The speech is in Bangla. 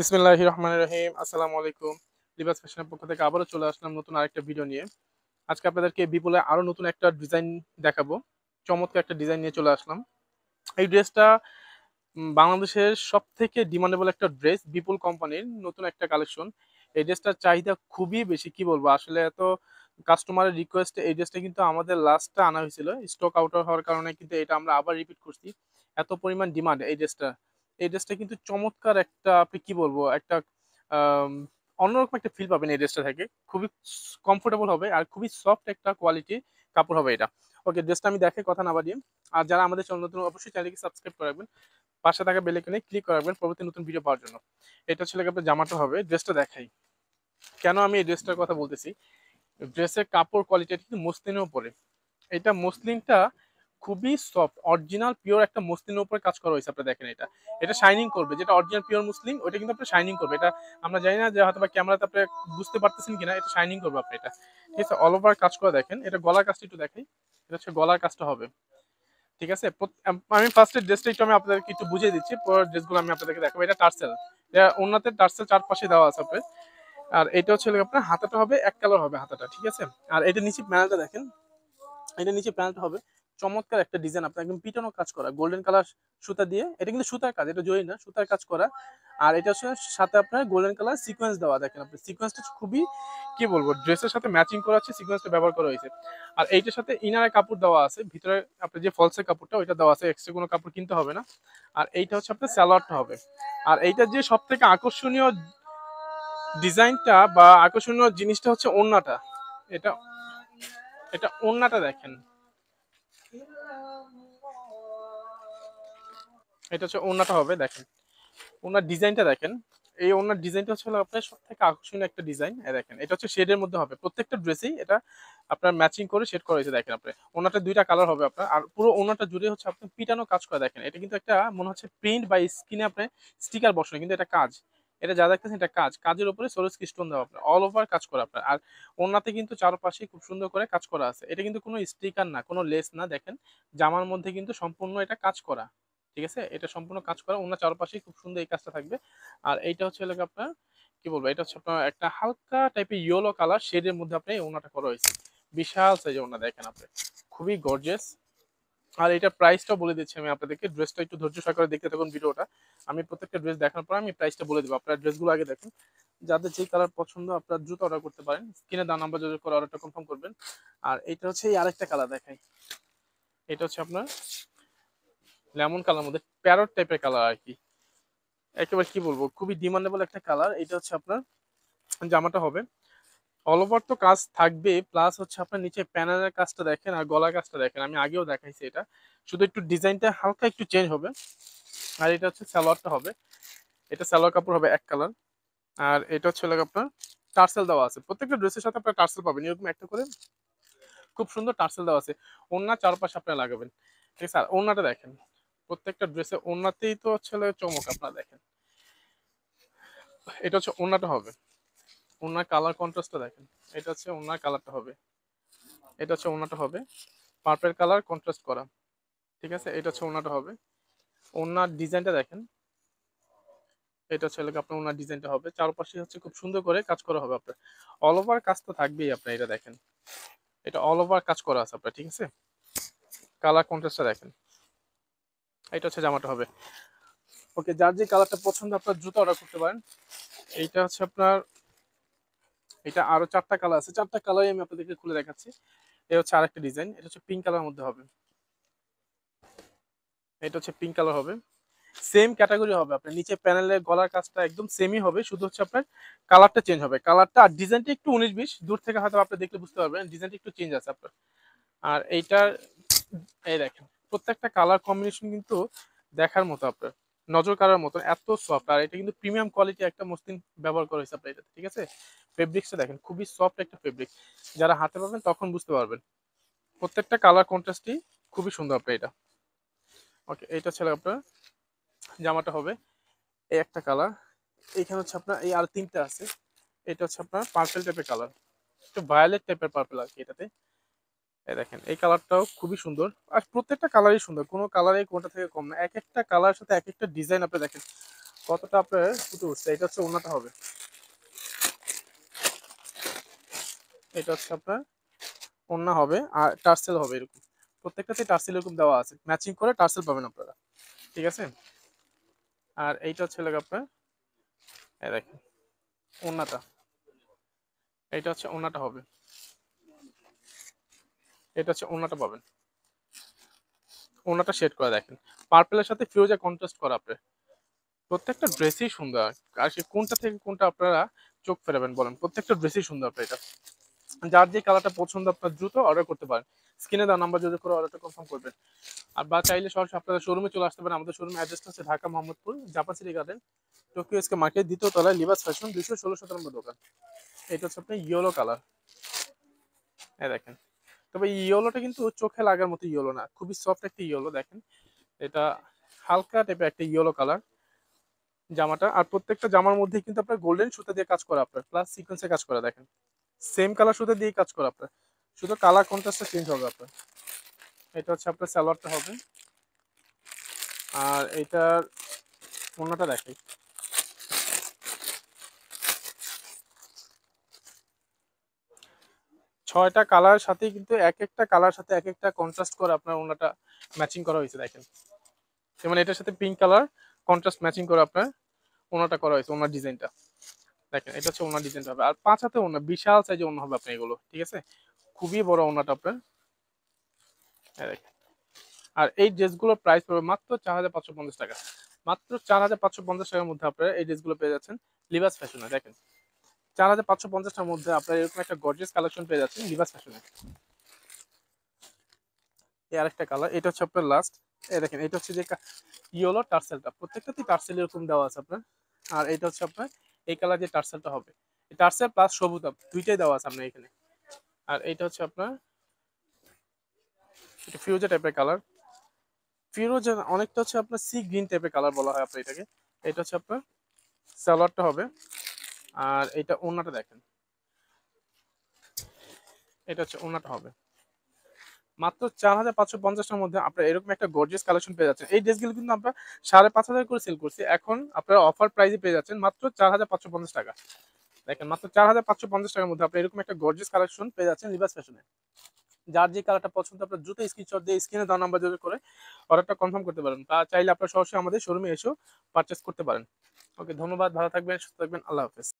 বিসমিল্লাহ রহমান রহিম আসসালামু আলাইকুম লিবাস ফ্যাশনের পক্ষ থেকে আবারও চলে আসলাম নতুন আরেকটা ভিডিও নিয়ে আজকে আপনাদেরকে বিপুলে আরও নতুন একটা ডিজাইন দেখাবো চমৎকার একটা ডিজাইন নিয়ে চলে আসলাম এই ড্রেসটা বাংলাদেশের সব থেকে ডিমান্ডেবল একটা ড্রেস বিপুল কোম্পানির নতুন একটা কালেকশন এই ড্রেসটার চাহিদা খুবই বেশি কি বলবো আসলে এত কাস্টমারের রিকোয়েস্টে এই ড্রেসটা কিন্তু আমাদের লাস্টটা আনা হয়েছিল স্টক আউট হওয়ার কারণে কিন্তু এটা আমরা আবার রিপিট করছি এত পরিমাণ ডিমান্ড এই ড্রেসটা এই ড্রেসটা কিন্তু চমৎকার একটা আপনি কি বলবো একটা অন্যরকম একটা ফিল পাবেন এই ড্রেসটা থেকে খুবই কমফোর্টেবল হবে আর খুবই সফট একটা কোয়ালিটি কাপড় হবে এটা ওকে ড্রেসটা আমি দেখে কথা না বাড়িয়ে আর যারা আমাদের চ্যানেল নতুন অবশ্যই চ্যানেলকে সাবস্ক্রাইব করে রাখবেন পাশে থাকা বেলেকনে ক্লিক করে রাখবেন পরবর্তী নতুন ভিডিও পাওয়ার জন্য এটা ছিল আপনার জামাটা হবে ড্রেসটা দেখাই কেন আমি এই ড্রেসটার কথা বলতেছি ড্রেসের কাপড় কোয়ালিটি কিন্তু মসলিনেও পরে এটা মসলিনটা খুবই সফট অরিজিনাল পিওর একটা মুসলিমের উপরে কাজ করা হয়েছে আপনি দেখেন এটা এটা শাইনিং করবে যেটা অরিজিনাল পিওর মুসলিম ওটা কিন্তু আপনি শাইনিং করবে এটা আমরা জানি না যে হয়তো বা ক্যামেরাতে আপনি বুঝতে পারতেছেন কিনা এটা শাইনিং করবে আপনি এটা ঠিক আছে অল ওভার কাজ করে দেখেন এটা গলার কাজটা একটু দেখাই এটা হচ্ছে গলার কাজটা হবে ঠিক আছে আমি ফার্স্টের ড্রেসটা একটু আমি আপনাদেরকে একটু বুঝিয়ে দিচ্ছি পরের ড্রেসগুলো আমি আপনাদেরকে দেখাবো এটা টার্সেল এটা অন্যতে টার্সেল চারপাশে দেওয়া আছে আপনার আর এটা হচ্ছে আপনার হাতাটা হবে এক কালার হবে হাতাটা ঠিক আছে আর এটা নিচে প্যানেলটা দেখেন এটা নিচে প্যানেলটা হবে চমৎকার একটা ডিজাইন আপনার একদম পিটানো কাজ করা গোল্ডেন কালার সুতা দিয়ে এটা কিন্তু সুতার কাজ এটা জয়ী না সুতার কাজ করা আর এটা সাথে আপনার গোল্ডেন কালার সিকোয়েন্স দেওয়া দেখেন আপনি সিকোয়েন্সটা খুবই কি বলবো ড্রেসের সাথে ম্যাচিং করা আছে সিকোয়েন্সটা ব্যবহার করা হয়েছে আর এইটার সাথে ইনারে কাপড় দেওয়া আছে ভিতরে আপনার যে ফলসের কাপড়টা ওইটা দেওয়া আছে এক্সট্রা কোনো কাপড় কিনতে হবে না আর এইটা হচ্ছে আপনার স্যালোয়ারটা হবে আর এইটার যে সব থেকে আকর্ষণীয় ডিজাইনটা বা আকর্ষণীয় জিনিসটা হচ্ছে ওন্নাটা এটা এটা ওন্নাটা দেখেন এটা হচ্ছে ওনাটা হবে দেখেন ওনার ডিজাইনটা দেখেন এই ওনার ডিজাইনটা হচ্ছে আপনার সব থেকে আকর্ষণীয় একটা ডিজাইন দেখেন এটা হচ্ছে শেডের মধ্যে হবে প্রত্যেকটা ড্রেসেই এটা আপনার ম্যাচিং করে শেড করা হয়েছে দেখেন আপনার ওনাটা দুইটা কালার হবে আপনার আর পুরো ওনাটা জুড়ে হচ্ছে আপনি পিটানো কাজ করে দেখেন এটা কিন্তু একটা মনে হচ্ছে প্রিন্ট বা স্ক্রিনে আপনার স্টিকার বসানো কিন্তু এটা কাজ এটা যা দেখতেছেন এটা কাজ কাজের উপরে সরস স্টোন দেওয়া আপনার অল ওভার কাজ করা আপনার আর ওনাতে কিন্তু চারপাশে খুব সুন্দর করে কাজ করা আছে এটা কিন্তু কোনো স্টিকার না কোনো লেস না দেখেন জামার মধ্যে কিন্তু সম্পূর্ণ এটা কাজ করা ঠিক আছে এটা সম্পূর্ণ কাজ করা ওনার চারপাশেই খুব সুন্দর এই কাজটা থাকবে আর এইটা হচ্ছে এলাকা আপনার কি বলবো এটা হচ্ছে আপনার একটা হালকা টাইপের ইয়েলো কালার শেডের মধ্যে আপনি ওনাটা করা হয়েছে বিশাল সাইজে ওনা দেখেন আপনি খুবই গর্জেস আর এটা প্রাইসটা বলে দিচ্ছি আমি আপনাদেরকে ড্রেসটা একটু ধৈর্য সহকারে দেখতে থাকুন ভিডিওটা আমি প্রত্যেকটা ড্রেস দেখার পর আমি প্রাইসটা বলে দেবো আপনার ড্রেসগুলো আগে দেখুন যাদের যে কালার পছন্দ আপনারা দ্রুত অর্ডার করতে পারেন কিনে দাম নাম্বার যদি করে অর্ডারটা কনফার্ম করবেন আর এটা হচ্ছে এই আরেকটা কালার দেখাই এটা হচ্ছে আপনার লেমন কালার মধ্যে প্যারট টাইপের কালার আর কি একেবারে কি বলবো খুবই ডিমান্ডেবল একটা কালার এটা হচ্ছে আপনার জামাটা হবে অল ওভার তো কাজ থাকবে প্লাস হচ্ছে আপনার নিচে প্যানেলের কাজটা দেখেন আর গলার কাজটা দেখেন আমি আগেও দেখাইছি এটা শুধু একটু ডিজাইনটা হালকা একটু চেঞ্জ হবে আর এটা হচ্ছে স্যালোয়ারটা হবে এটা স্যালোয়ার কাপড় হবে এক কালার আর এটা হচ্ছে আপনার টার্সেল দেওয়া আছে প্রত্যেকটা ড্রেসের সাথে আপনার টার্সেল পাবেন এরকম একটা করে খুব সুন্দর টার্সেল দেওয়া আছে ওনার চারপাশে আপনার লাগাবেন ঠিক আছে আর ওনাটা দেখেন প্রত্যেকটা ড্রেসে ওনাতেই তো হচ্ছে চমক আপনারা দেখেন এটা হচ্ছে ওনাটা হবে ওনার কালার কন্ট্রাস্টটা দেখেন এটা হচ্ছে ওনার কালারটা হবে এটা হচ্ছে ওনাটা হবে পার্পেল কালার কন্ট্রাস্ট করা ঠিক আছে এটা হচ্ছে ওনাটা হবে ওনার ডিজাইনটা দেখেন এটা হচ্ছে আপনার ওনার ডিজাইনটা হবে চারপাশে হচ্ছে খুব সুন্দর করে কাজ করা হবে আপনার অল ওভার কাজ তো থাকবেই আপনার এটা দেখেন এটা অল ওভার কাজ করা আছে আপনার ঠিক আছে কালার কন্ট্রাস্টটা দেখেন এটা হচ্ছে জামাটা হবে ওকে যার যে কালারটা পছন্দ আপনার জুতো অর্ডার করতে পারেন এইটা হচ্ছে আপনার এটা আরো চারটা কালার আছে চারটা কালারই আমি আপনাদেরকে খুলে দেখাচ্ছি এ হচ্ছে আর একটা ডিজাইন এটা হচ্ছে পিঙ্ক কালার মধ্যে হবে এটা হচ্ছে পিঙ্ক কালার হবে সেম ক্যাটাগরি হবে আপনার নিচে প্যানেলের গলার কাজটা একদম সেমই হবে শুধু হচ্ছে আপনার কালারটা চেঞ্জ হবে কালারটা আর ডিজাইনটা একটু উনিশ বিশ দূর থেকে হয়তো আপনি দেখলে বুঝতে পারবেন ডিজাইনটা একটু চেঞ্জ আছে আপনার আর এইটার এই দেখেন প্রত্যেকটা কালার কম্বিনেশন কিন্তু দেখার মতো আপনার নজর কারার মতো এত সফট আর এটা কিন্তু প্রিমিয়াম কোয়ালিটি একটা মসলিন ব্যবহার করা হয়েছে আপনার এটাতে ঠিক আছে ফেব্রিক্সটা দেখেন খুবই সফট একটা ফেব্রিক যারা হাতে পাবেন তখন বুঝতে পারবেন প্রত্যেকটা কালার কন্ট্রাস্টই খুবই সুন্দর আপনার এটা ওকে এইটা ছিল আপনার জামাটা হবে এই একটা কালার এইখানে হচ্ছে আপনার এই আর তিনটা আছে এটা হচ্ছে আপনার পার্পেল টাইপের কালার একটু ভায়োলেট টাইপের পার্পেল আর কি এটাতে এই দেখেন এই কালারটাও খুবই সুন্দর আর প্রত্যেকটা কালারই সুন্দর কোনো কালারে কোনটা থেকে কম না এক একটা কালারের সাথে এক একটা ডিজাইন আপনি দেখেন কতটা আপনার ফুটে উঠছে এটা হচ্ছে ওনাটা হবে এটা হচ্ছে আপনার অন্যা হবে আর টার্সেল হবে এরকম প্রত্যেকটাতে টার্সেল এরকম দেওয়া আছে ম্যাচিং করে টার্সেল পাবেন আপনারা ঠিক আছে আর এইটা হচ্ছে লাগে আপনার দেখেন ওনাটা এইটা হচ্ছে ওনাটা হবে এটা হচ্ছে ওনাটা পাবেন ওনাটা শেড করে দেখেন পার্পেলের সাথে ফিরোজা কন্ট্রাস্ট করা আপনার প্রত্যেকটা ড্রেসই সুন্দর আর সে কোনটা থেকে কোনটা আপনারা চোখ ফেরাবেন বলেন প্রত্যেকটা ড্রেসই সুন্দর আপনার এটা যার যে কালারটা পছন্দ আপনার দ্রুত অর্ডার করতে পারেন স্ক্রিনে দেওয়া নাম্বার যদি করে অর্ডারটা কনফার্ম করবেন আর বা চাইলে সরাসরি আপনারা শোরুমে চলে আসতে পারেন আমাদের শোরুম অ্যাড্রেসটা হচ্ছে Dhaka Mohammadpur Japan city garden Tokyo SK market দ্বিতীয় তলায় লিবাস ফ্যাশন দুশো ষোলো সতেরো নম্বর দোকান এটা হচ্ছে আপনার ইয়েলো কালার হ্যাঁ দেখেন তবে ইয়েলোটা কিন্তু চোখে লাগার মতো ইয়েলো না খুবই সফট একটা ইয়েলো দেখেন এটা হালকা টাইপের একটা ইয়েলো কালার জামাটা আর প্রত্যেকটা জামার মধ্যে কিন্তু আপনার গোল্ডেন সুতা দিয়ে কাজ করা আপনার প্লাস সিকোয়েন্সে কাজ করা দেখেন সেম কালার সুতো দিয়ে কাজ করে আপনার শুধু কালার কন্ট্রাস্টটা চেঞ্জ হবে আপনার এটা হচ্ছে আপনার স্যালোয়ারটা হবে আর এটার অন্যটা দেখাই ছয়টা কালার সাথে কিন্তু এক একটা কালার সাথে এক একটা কন্ট্রাস্ট করে আপনার ওনাটা ম্যাচিং করা হয়েছে দেখেন যেমন এটার সাথে পিঙ্ক কালার কন্ট্রাস্ট ম্যাচিং করে আপনার ওনাটা করা হয়েছে ওনার ডিজাইনটা দেখেন এটা হচ্ছে ওনার ডিজাইনটা হবে আর পাঁচ হাতে ওনা বিশাল সাইজে ওনা হবে আপনার এগুলো ঠিক আছে খুবই বড় ওনাটা আপনার আর এই ড্রেসগুলোর প্রাইস পড়বে মাত্র চার হাজার পাঁচশো পঞ্চাশ টাকা মাত্র চার হাজার পাঁচশো পঞ্চাশ টাকার মধ্যে আপনারা এই ড্রেসগুলো পেয়ে যাচ্ছেন লিভাস ফ্যাশনে দেখেন চার হাজার পাঁচশো পঞ্চাশটার মধ্যে আপনারা এরকম একটা গর্জেস কালেকশন পেয়ে যাচ্ছেন লিভাস ফ্যাশনে এই আরেকটা কালার এটা হচ্ছে আপনার লাস্ট এই দেখেন এটা হচ্ছে যে ইয়েলো টার্সেলটা প্রত্যেকটাতেই টার্সেল এরকম দেওয়া আছে আপনার আর এটা হচ্ছে আপনার এই কালার যে টার্সেলটা হবে টার্সেল প্লাস সবুজ আপ দুইটাই দেওয়া আছে আপনার এখানে আর এইটা হচ্ছে আপনার এটা ফিরোজা টাইপের কালার ফিরোজা অনেকটা হচ্ছে আপনার সি গ্রিন টাইপের কালার বলা হয় আপনার এটাকে এটা হচ্ছে আপনার স্যালোয়ারটা হবে আর এটা ওনাটা দেখেন এটা হচ্ছে ওনাটা হবে মাত্র চার হাজার পাঁচশো পঞ্চাশটার মধ্যে আপনার এরকম একটা গর্জিয়াস কালেকশন পেয়ে যাচ্ছেন এই ড্রেসগুলো কিন্তু আমরা সাড়ে পাঁচ হাজার করে সেল করছি এখন আপনারা অফার প্রাইসে পেয়ে যাচ্ছেন মাত্র চার হাজার পাঁচশো পঞ্চাশ টাকা দেখেন মাত্র চার হাজার পাঁচশো পঞ্চাশ টাকার মধ্যে আপনার এরকম একটা গর্জিয়াস কালেকশন পেয়ে যাচ্ছেন রিভার্স ফ্যাশনে যার যে কালারটা পছন্দ আপনার দ্রুত স্ক্রিনশট দিয়ে স্ক্রিনে দেওয়া নাম্বার জোর করে অর্ডারটা কনফার্ম করতে পারেন তা চাইলে আপনারা সরাসরি আমাদের শোরুমে এসেও পারচেস করতে পারেন ওকে ধন্যবাদ ভালো থাকবেন সুস্থ থাকবেন আল্লাহ হাফেজ